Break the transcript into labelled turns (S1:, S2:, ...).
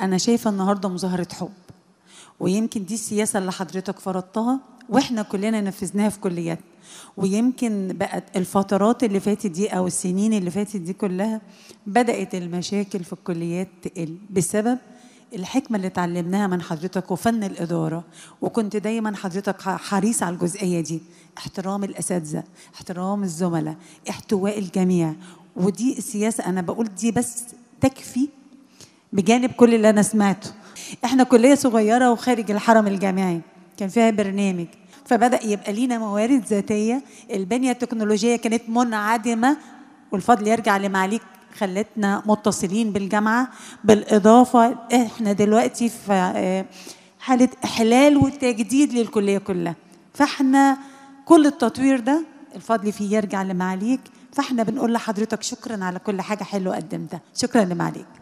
S1: انا شايفه النهارده مظاهره حب ويمكن دي السياسه اللي حضرتك فرضتها واحنا كلنا نفذناها في كلياتنا ويمكن بقت الفترات اللي فاتت دي او السنين اللي فاتت دي كلها بدات المشاكل في الكليات تقل بسبب الحكمة اللي اتعلمناها من حضرتك وفن الإدارة وكنت دايما حضرتك حريص على الجزئية دي احترام الأساتذة احترام الزملاء احتواء الجميع ودي السياسة أنا بقول دي بس تكفي بجانب كل اللي انا سمعته احنا كليه صغيره وخارج الحرم الجامعي كان فيها برنامج فبدا يبقى لينا موارد ذاتيه البنيه التكنولوجيه كانت منعدمه والفضل يرجع لمعاليك خلتنا متصلين بالجامعه بالاضافه احنا دلوقتي في آه، حاله احلال وتجديد للكليه كلها فاحنا كل التطوير ده الفضل فيه يرجع لمعاليك فاحنا بنقول لحضرتك شكرا على كل حاجه حلوه قدمتها شكرا لمعاليك